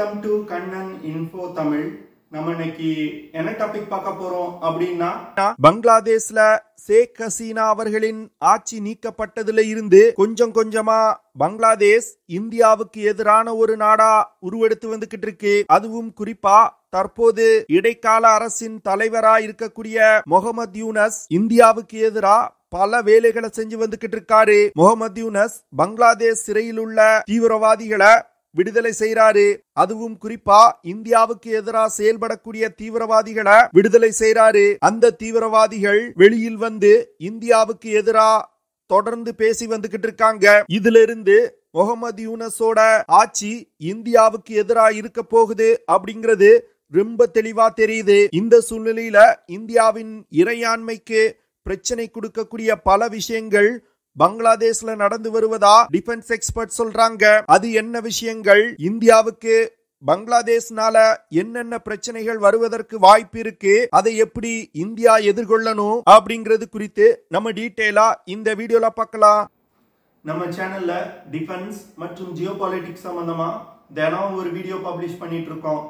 welcome to Kannan info Tamil நம்ம இன்னைக்கு என்ன டாபிக் பார்க்க போறோம் அப்படின்னா பங்களாதேஷ்ல ஷேக் ஹசீனா அவர்களின் ஆட்சி நீக்கப்பட்டதுல இருந்து கொஞ்சம் கொஞ்சமா பங்களாதேஷ் இந்தியாவுக்கு எதிரான ஒரு நாடா உருவெடுத்து வந்துகிட்டு இருக்கு அதுவும் குறிப்பா தற்போது இடைக்கால அரசின் தலைவரா இருக்கக்கூடிய முகமது யூனஸ் இந்தியாவுக்கு எதிரா பல வேலைகளை செஞ்சு வந்துகிட்டு இருக்காரு முகமது யூனஸ் பங்களாதேஷ் சிறையில் உள்ள தீவிரவாதிகளை விடுதலை செய்யறாரு அதுவும் குறிப்பா இந்தியாவுக்கு எதிராக செயல்படக்கூடிய தீவிரவாதிகளை விடுதலை செய்யறாரு அந்த தீவிரவாதிகள் வெளியில் வந்து இந்தியாவுக்கு எதிராக தொடர்ந்து பேசி வந்துகிட்டு இருக்காங்க இதுல இருந்து முகமது யூனஸோட ஆட்சி இந்தியாவுக்கு எதிராக இருக்க போகுது அப்படிங்கிறது ரொம்ப தெளிவா தெரியுது இந்த சூழ்நிலையில இந்தியாவின் இறையாண்மைக்கு பிரச்சனை கொடுக்கக்கூடிய பல விஷயங்கள் பங்களாதேஷ்ல நடந்து வருவதா டிஃபென்ஸ் எக்ஸ்பர்ட் சொல்றாங்க அது என்ன விஷயங்கள் இந்தியாவுக்கு பங்களாதேஷ்னால என்னென்ன பிரச்சனைகள் வருவதற்கு வாய்ப்பு இருக்கு அதை எப்படி இந்தியா எதிர்கொள்ளணும் அப்படிங்கிறது குறித்து நம்ம டீட்டெயிலா இந்த வீடியோல பார்க்கலாம் நம்ம சேனல்ல டிஃபென்ஸ் மற்றும் ஜியோ பாலிட்டிக்ஸ் சம்பந்தமா தினம் ஒரு வீடியோ பப்ளிஷ் பண்ணிட்டு இருக்கோம்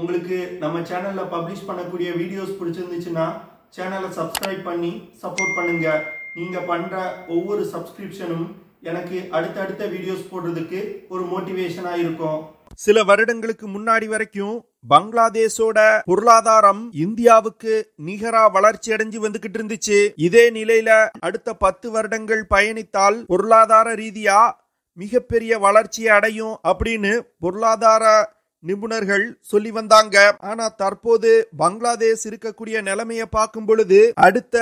உங்களுக்கு நம்ம சேனல்ல பப்ளிஷ் பண்ணக்கூடிய வீடியோஸ் பிடிச்சிருந்துச்சுன்னா சேனலை சப்ஸ்கிரைப் பண்ணி சப்போர்ட் பண்ணுங்க நீங்கள் பண்ணுற ஒவ்வொரு சப்ஸ்கிரிப்ஷனும் எனக்கு அடுத்தடுத்த வீடியோஸ் போடுறதுக்கு ஒரு மோட்டிவேஷனாக இருக்கும் சில வருடங்களுக்கு முன்னாடி வரைக்கும் பங்களாதேஷோட பொருளாதாரம் இந்தியாவுக்கு நிகரா வளர்ச்சி அடைஞ்சு வந்துகிட்டு இருந்துச்சு இதே நிலையில அடுத்த பத்து வருடங்கள் பயணித்தால் பொருளாதார ரீதியா மிகப்பெரிய வளர்ச்சியை அடையும் அப்படின்னு பொருளாதார நிபுணர்கள் சொல்லி வந்தாங்க ஆனா தற்போது பங்களாதேஷ் இருக்கக்கூடிய நிலைமையை பார்க்கும் பொழுது அடுத்த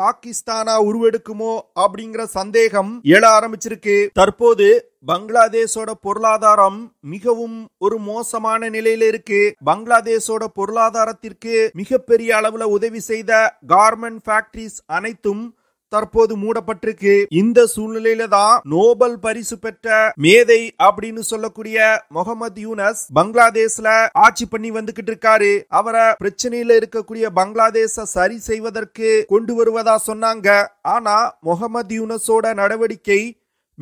பாகிஸ்தானா உருவெடுக்குமோ அப்படிங்கிற சந்தேகம் எழ ஆரம்பிச்சிருக்கு தற்போது பங்களாதேஷோட பொருளாதாரம் மிகவும் ஒரு மோசமான நிலையில இருக்கு பங்களாதேஷோட பொருளாதாரத்திற்கு மிகப்பெரிய அளவுல உதவி செய்த கார்மெண்ட் ஃபேக்டரிஸ் அனைத்தும் தற்போது மூடப்பட்டிருக்கு இந்த சூழ்நிலையில தான் நோபல் பரிசு பெற்ற மேதை அப்படின்னு சொல்லக்கூடிய முகமது யூனஸ் பங்களாதேஷ்ல ஆட்சி பண்ணி வந்துகிட்டு இருக்காரு அவரை பிரச்சனையில இருக்கக்கூடிய பங்களாதேஷ சரி செய்வதற்கு கொண்டு வருவதா சொன்னாங்க ஆனா முகமது யூனஸோட நடவடிக்கை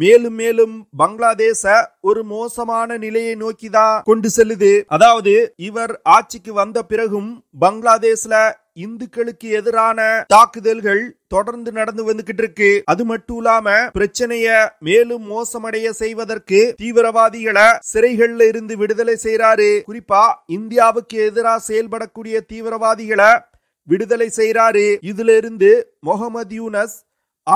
மேலும் மேலும் பங்களாதேச ஒரு மோசமான நிலையை நோக்கிதான் கொண்டு செல்லுது அதாவது இவர் ஆட்சிக்கு வந்த பிறகும் பங்களாதேஷ்ல இந்துக்களுக்கு எதிரான தாக்குதல்கள் தொடர்ந்து நடந்து வந்துகிட்டு இருக்கு அது மட்டும் இல்லாம பிரச்சனைய மேலும் மோசமடைய செய்வதற்கு தீவிரவாதிகளை சிறைகள்ல இருந்து விடுதலை செய்யறாரு குறிப்பா இந்தியாவுக்கு எதிராக செயல்படக்கூடிய தீவிரவாதிகளை விடுதலை செய்யறாரு இதுல இருந்து முகமது யூனஸ்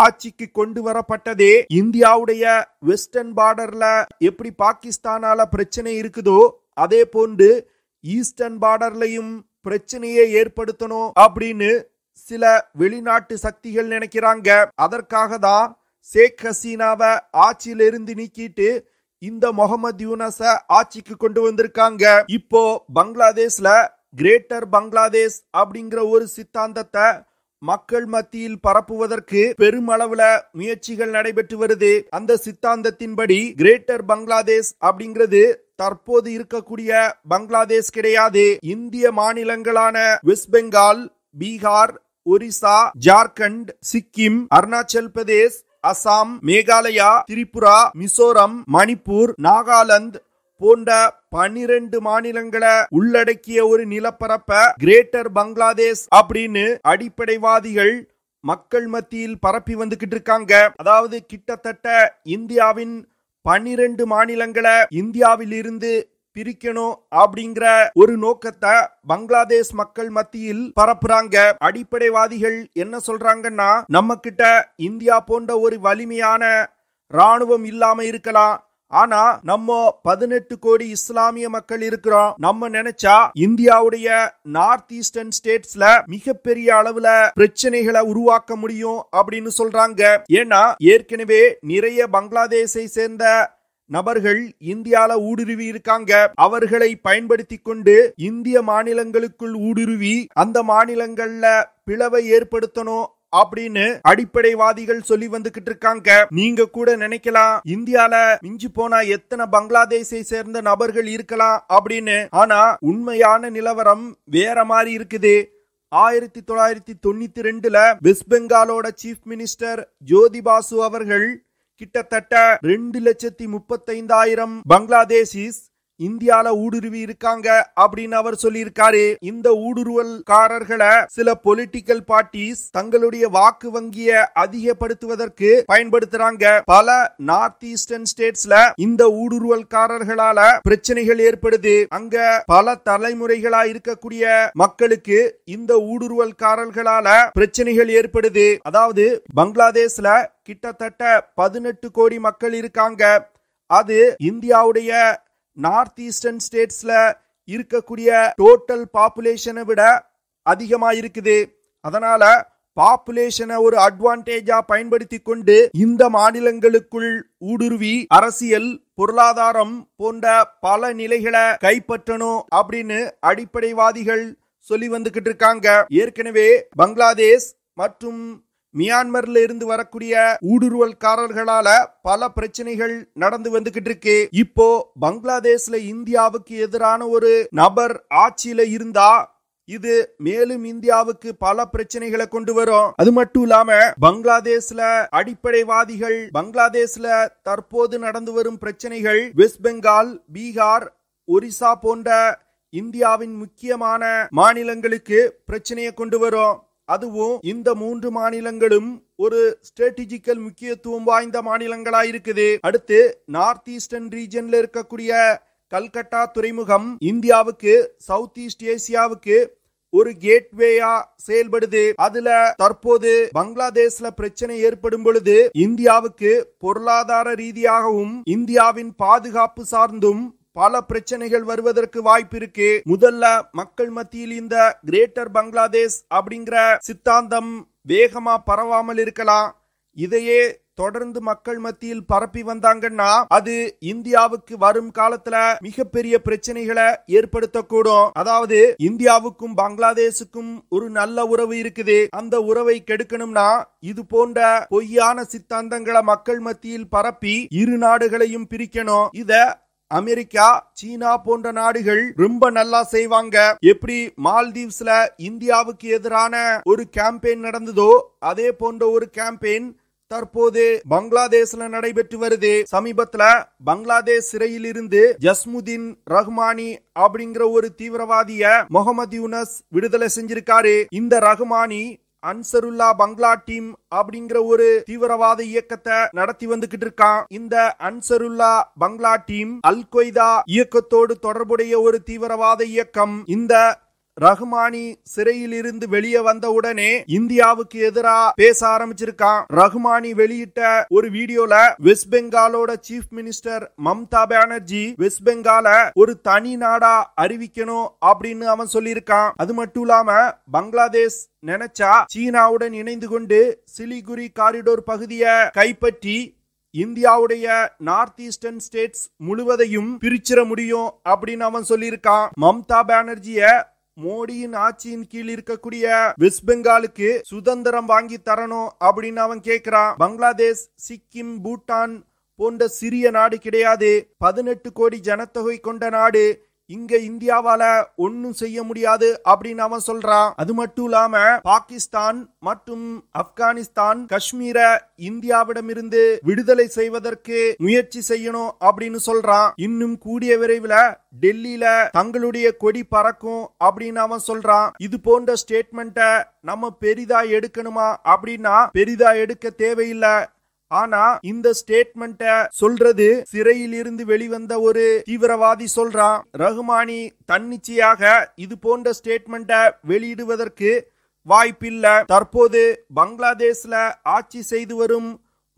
ஆட்சிக்கு கொண்டு வரப்பட்டதே இந்தியாவுடைய வெஸ்டர்ன் பார்டர்ல எப்படி பாகிஸ்தானால பிரச்சனை இருக்குதோ அதே போன்று ஈஸ்டர்ன் பார்டர்லையும் பிரச்சனையை ஏற்படுத்தணும் அப்படின்னு சில வெளிநாட்டு சக்திகள் நினைக்கிறாங்க அதற்காக தான் ஷேக் ஹசீனாவை ஆட்சியிலிருந்து நீக்கிட்டு இந்த முகமது யூனஸ ஆட்சிக்கு கொண்டு வந்திருக்காங்க இப்போ பங்களாதேஷ்ல கிரேட்டர் பங்களாதேஷ் அப்படிங்கிற ஒரு சித்தாந்தத்தை மக்கள் மத்தியில் பரப்புவதற்கு பெருமளவுல முயற்சிகள் நடைபெற்று வருது அந்த சித்தாந்தத்தின்படி கிரேட்டர் பங்களாதேஷ் அப்படிங்கிறது தற்போது இருக்கக்கூடிய பங்களாதேஷ் கிடையாது இந்திய மாநிலங்களான வெஸ்ட் பெங்கால் பீகார் ஒரிசா ஜார்க்கண்ட் சிக்கிம் அருணாச்சல் பிரதேஷ் அசாம் மேகாலயா திரிபுரா மிசோரம் மணிப்பூர் நாகாலாந்து போன்ற பனிரெண்டு மாநிலங்களை உள்ளடக்கிய ஒரு நிலப்பரப்ப கிரேட்டர் பங்களாதேஷ் அப்படின்னு அடிப்படைவாதிகள் மக்கள் மத்தியில் பரப்பி வந்துகிட்டு இருக்காங்க அதாவது கிட்டத்தட்ட இந்தியாவின் பனிரெண்டு மாநிலங்களை இந்தியாவில் இருந்து பிரிக்கணும் அப்படிங்கிற ஒரு நோக்கத்தை பங்களாதேஷ் மக்கள் மத்தியில் பரப்புறாங்க அடிப்படைவாதிகள் என்ன சொல்றாங்கன்னா நம்ம கிட்ட இந்தியா போன்ற ஒரு வலிமையான ராணுவம் இல்லாம இருக்கலாம் ஆனா நம்ம பதினெட்டு கோடி இஸ்லாமிய மக்கள் இருக்கிறோம் நம்ம நினைச்சா இந்தியாவுடைய நார்த் ஈஸ்டர்ன் ஸ்டேட்ஸ்ல மிகப்பெரிய அளவுல பிரச்சனைகளை உருவாக்க முடியும் அப்படின்னு சொல்றாங்க ஏன்னா ஏற்கனவே நிறைய பங்களாதேஷை சேர்ந்த நபர்கள் இந்தியால ஊடுருவி இருக்காங்க அவர்களை பயன்படுத்தி கொண்டு இந்திய மாநிலங்களுக்குள் ஊடுருவி அந்த மாநிலங்கள்ல பிளவை ஏற்படுத்தணும் அப்படின்னு அடிப்படைவாதிகள் சொல்லி வந்துகிட்டு இருக்காங்க நீங்க கூட நினைக்கலாம் இந்தியால மிஞ்சி போனா எத்தனை பங்களாதேஷை சேர்ந்த நபர்கள் இருக்கலாம் அப்படின்னு ஆனா உண்மையான நிலவரம் வேற மாதிரி இருக்குது ஆயிரத்தி தொள்ளாயிரத்தி தொண்ணூத்தி ரெண்டுல வெஸ்ட் பெங்காலோட சீஃப் மினிஸ்டர் ஜோதி பாசு அவர்கள் கிட்டத்தட்ட ரெண்டு லட்சத்தி முப்பத்தைந்தாயிரம் பங்களாதேஷிஸ் இந்தியால ஊடுருவி இருக்காங்க அப்படின்னு அவர் சொல்லியிருக்காரு இந்த ஊடுருவல்காரர்களை சில பொலிட்டிக்கல் பார்ட்டிஸ் தங்களுடைய வாக்கு வங்கிய அதிகப்படுத்துவதற்கு பயன்படுத்துறாங்க பல நார்த் ஈஸ்டர்ன் ஸ்டேட்ஸ்ல இந்த ஊடுருவல்காரர்களால பிரச்சனைகள் ஏற்படுது அங்க பல தலைமுறைகளா இருக்கக்கூடிய மக்களுக்கு இந்த காரர்களால பிரச்சனைகள் ஏற்படுது அதாவது பங்களாதேஷ்ல கிட்டத்தட்ட பதினெட்டு கோடி மக்கள் இருக்காங்க அது இந்தியாவுடைய நார்த் ஈஸ்டர்ன் ஸ்டேட்ஸில் இருக்கக்கூடிய டோட்டல் பாப்புலேஷனை விட அதிகமாக இருக்குது அதனால பாப்புலேஷனை ஒரு அட்வான்டேஜா பயன்படுத்தி கொண்டு இந்த மாநிலங்களுக்குள் ஊடுருவி அரசியல் பொருளாதாரம் போன்ற பல நிலைகளை கைப்பற்றணும் அப்படின்னு அடிப்படைவாதிகள் சொல்லி வந்துகிட்டு இருக்காங்க ஏற்கனவே பங்களாதேஷ் மற்றும் மியான்மர்ல இருந்து வரக்கூடிய ஊடுருவல்காரர்களால பல பிரச்சனைகள் நடந்து வந்துகிட்டு இருக்கு இப்போ பங்களாதேஷ்ல இந்தியாவுக்கு எதிரான ஒரு நபர் ஆட்சியில இருந்தா இது மேலும் இந்தியாவுக்கு பல பிரச்சனைகளை கொண்டு வரும் அது மட்டும் இல்லாம பங்களாதேஷ்ல அடிப்படைவாதிகள் பங்களாதேஷ்ல தற்போது நடந்து வரும் பிரச்சனைகள் வெஸ்ட் பெங்கால் பீகார் ஒரிசா போன்ற இந்தியாவின் முக்கியமான மாநிலங்களுக்கு பிரச்சனையை கொண்டு வரும் அதுவும் இந்த மூன்று மாநிலங்களும் ஒரு ஸ்ட்ராட்டஜிக்கல் முக்கியத்துவம் வாய்ந்த மாநிலங்களா இருக்குது அடுத்து நார்த் ஈஸ்டர்ன் ரீஜன்ல இருக்கக்கூடிய கல்கட்டா துறைமுகம் இந்தியாவுக்கு சவுத் ஈஸ்ட் ஏசியாவுக்கு ஒரு கேட்வேயா செயல்படுது அதுல தற்போது பங்களாதேஷ்ல பிரச்சனை ஏற்படும் பொழுது இந்தியாவுக்கு பொருளாதார ரீதியாகவும் இந்தியாவின் பாதுகாப்பு சார்ந்தும் பல பிரச்சனைகள் வருவதற்கு வாய்ப்பு இருக்கு முதல்ல மக்கள் மத்தியில் இந்த கிரேட்டர் பங்களாதேஷ் அப்படிங்கிற சித்தாந்தம் வேகமா பரவாமல் இருக்கலாம் இதையே தொடர்ந்து மக்கள் மத்தியில் பரப்பி வந்தாங்கன்னா அது இந்தியாவுக்கு வரும் காலத்துல மிகப்பெரிய பிரச்சனைகளை ஏற்படுத்தக்கூடும் அதாவது இந்தியாவுக்கும் பங்களாதேஷுக்கும் ஒரு நல்ல உறவு இருக்குது அந்த உறவை கெடுக்கணும்னா இது போன்ற பொய்யான சித்தாந்தங்களை மக்கள் மத்தியில் பரப்பி இரு நாடுகளையும் பிரிக்கணும் இத அமெரிக்கா சீனா போன்ற நாடுகள் ரொம்ப நல்லா செய்வாங்க எப்படி மால்தீவ்ஸ்ல இந்தியாவுக்கு எதிரான ஒரு கேம்பெயின் நடந்ததோ அதே போன்ற ஒரு கேம்பெயின் தற்போது பங்களாதேஷ்ல நடைபெற்று வருது சமீபத்துல பங்களாதேஷ் சிறையில் இருந்து ஜஸ்முதீன் ரஹ்மானி அப்படிங்கிற ஒரு தீவிரவாதிய முகமது யூனஸ் விடுதலை செஞ்சிருக்காரு இந்த ரஹ்மானி அன்சருல்லா பங்களா டீம் அப்படிங்கிற ஒரு தீவிரவாத இயக்கத்தை நடத்தி வந்துகிட்டு இருக்கான் இந்த அன்சருல்லா பங்களா டீம் அல் கொய்தா இயக்கத்தோடு தொடர்புடைய ஒரு தீவிரவாத இயக்கம் இந்த ரஹ்மானி சிறையிலிருந்து வெளியே வந்தவுடனே இந்தியாவுக்கு எதிராக பேச ஆரம்பிச்சிருக்கான் ரஹ்மானி வெளியிட்ட ஒரு வீடியோல வெஸ்ட் பெங்காலோட chief minister Mamata Banerjee west பெங்கால ஒரு தனி நாடா அறிவிக்கணும் அப்படின்னு அவன் சொல்லியிருக்கான் அது மட்டும் இல்லாம பங்களாதேஷ் நினைச்சா சீனாவுடன் இணைந்து கொண்டு சிலிகுரி காரிடோர் பகுதியை கைப்பற்றி இந்தியாவுடைய நார்த் ஈஸ்டர்ன் ஸ்டேட்ஸ் முழுவதையும் பிரிச்சிட முடியும் அப்படின்னு அவன் சொல்லியிருக்கான் மம்தா பானர்ஜிய மோடியின் ஆட்சியின் கீழ் இருக்கக்கூடிய வெஸ்ட் பெங்காலுக்கு சுதந்திரம் வாங்கி தரணும் அப்படின்னு அவன் கேக்குறான் பங்களாதேஷ் சிக்கிம் பூட்டான் போன்ற சிறிய நாடு கிடையாது பதினெட்டு கோடி ஜனத்தொகை கொண்ட நாடு இங்க இந்தியாவால ஒன்னும் செய்ய முடியாது அப்படின்னு அவன் சொல்றான் அது மட்டும் இல்லாம பாகிஸ்தான் மற்றும் ஆப்கானிஸ்தான் காஷ்மீர இந்தியாவிடமிருந்து விடுதலை செய்வதற்கு முயற்சி செய்யணும் அப்படின்னு சொல்றான் இன்னும் கூடிய விரைவில் டெல்லியில தங்களுடைய கொடி பறக்கும் அப்படின்னு அவன் சொல்றான் இது போன்ற ஸ்டேட்மெண்ட்டை நம்ம பெரிதா எடுக்கணுமா அப்படின்னா பெரிதா எடுக்க தேவையில்லை ஆனா இந்த ஸ்டேட்மெண்ட்ட சொல்றது சிறையில் இருந்து வெளிவந்த ஒரு தீவிரவாதி சொல்றான் ரஹ்மானி தன்னிச்சையாக இது போன்ற ஸ்டேட்மெண்ட்ட வெளியிடுவதற்கு வாய்ப்பில்ல தற்போது பங்களாதேஷ்ல ஆட்சி செய்து வரும்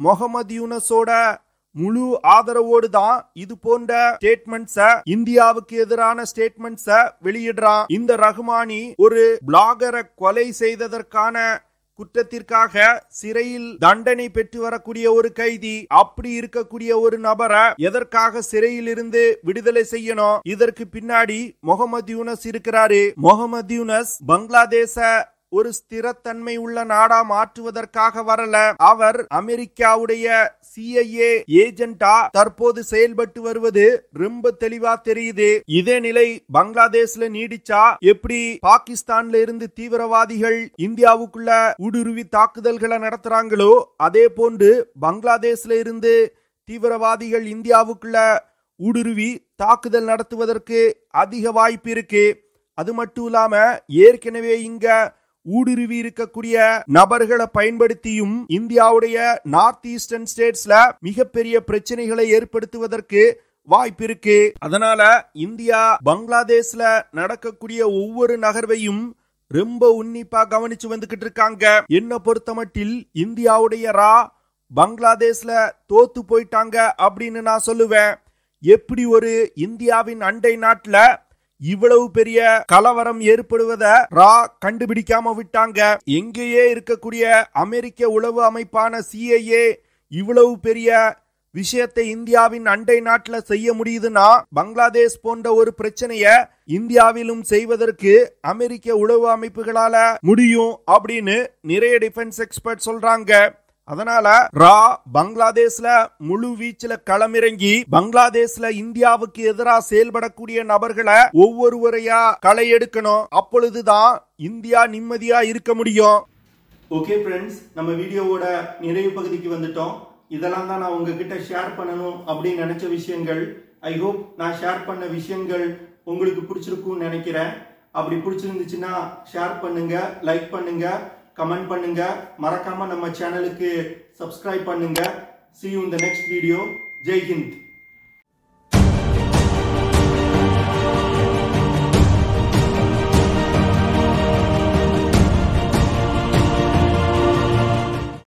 முகமது யூனஸோட முழு ஆதரவோடு தான் இது போன்ற ஸ்டேட்மெண்ட்ஸ இந்தியாவுக்கு எதிரான ஸ்டேட்மெண்ட்ஸ வெளியிடுறான் இந்த ரஹ்மானி ஒரு பிளாகரை கொலை செய்ததற்கான குற்றத்திற்காக சிறையில் தண்டனை பெற்று வரக்கூடிய ஒரு கைதி அப்படி இருக்கக்கூடிய ஒரு நபரை எதற்காக சிறையில் இருந்து விடுதலை செய்யணும் இதற்கு பின்னாடி முகமது யூனஸ் இருக்கிறாரு முகமது யூனஸ் பங்களாதேச ஒரு ஸ்திரத்தன்மை உள்ள நாடா மாற்றுவதற்காக வரல அவர் அமெரிக்காவுடைய சிஐஏ ஏஜென்டா தற்போது செயல்பட்டு வருவது ரொம்ப தெளிவா தெரியுது இதே நிலை பங்களாதேஷ்ல நீடிச்சா எப்படி பாகிஸ்தான்ல இருந்து தீவிரவாதிகள் இந்தியாவுக்குள்ள ஊடுருவி தாக்குதல்களை நடத்துறாங்களோ அதே போன்று பங்களாதேஷ்ல இருந்து தீவிரவாதிகள் இந்தியாவுக்குள்ள ஊடுருவி தாக்குதல் நடத்துவதற்கு அதிக வாய்ப்பு இருக்கு அது மட்டும் இல்லாம ஏற்கனவே இங்க ஊடுருவி இருக்கக்கூடிய நபர்களை பயன்படுத்தியும் இந்தியாவுடைய நார்த் ஈஸ்டர்ன் ஸ்டேட்ஸ்ல மிகப்பெரிய பிரச்சனைகளை ஏற்படுத்துவதற்கு வாய்ப்பு இருக்கு அதனால இந்தியா பங்களாதேஷ்ல நடக்கக்கூடிய ஒவ்வொரு நகர்வையும் ரொம்ப உன்னிப்பா கவனிச்சு வந்துகிட்டு இருக்காங்க என்ன பொறுத்த மட்டில் இந்தியாவுடைய ரா பங்களாதேஷ்ல தோத்து போயிட்டாங்க அப்படின்னு நான் சொல்லுவேன் எப்படி ஒரு இந்தியாவின் அண்டை நாட்டுல இவ்வளவு பெரிய கலவரம் ஏற்படுவதை ரா கண்டுபிடிக்காம விட்டாங்க எங்கேயே இருக்கக்கூடிய அமெரிக்க உளவு அமைப்பான சிஐஏ இவ்வளவு பெரிய விஷயத்தை இந்தியாவின் அண்டை நாட்டில் செய்ய முடியுதுன்னா பங்களாதேஷ் போன்ற ஒரு பிரச்சனைய இந்தியாவிலும் செய்வதற்கு அமெரிக்க உளவு அமைப்புகளால முடியும் அப்படின்னு நிறைய டிஃபென்ஸ் எக்ஸ்பர்ட் சொல்றாங்க அதனால ரா பங்களாதேஷ்ல முழு வீச்சுல களமிறங்கி பங்களாதேஷ்ல இந்தியாவுக்கு எதிராக செயல்படக்கூடிய நபர்களை ஒவ்வொருவரையா களை எடுக்கணும் அப்பொழுதுதான் இந்தியா நிம்மதியா இருக்க முடியும் ஓகே ஃப்ரெண்ட்ஸ் நம்ம வீடியோவோட நிறைவு பகுதிக்கு வந்துட்டோம் இதெல்லாம் தான் நான் உங்ககிட்ட ஷேர் பண்ணணும் அப்படின்னு நினைச்ச விஷயங்கள் ஐ ஹோப் நான் ஷேர் பண்ண விஷயங்கள் உங்களுக்கு பிடிச்சிருக்கும்னு நினைக்கிறேன் அப்படி பிடிச்சிருந்துச்சுன்னா ஷேர் பண்ணுங்க லைக் பண்ணுங்க கமெண்ட் பண்ணுங்க மறக்காம நம்ம சேனலுக்கு சப்ஸ்கிரைப் பண்ணுங்க சி யூ இந்த நெக்ஸ்ட் வீடியோ ஜெய்ஹிந்த்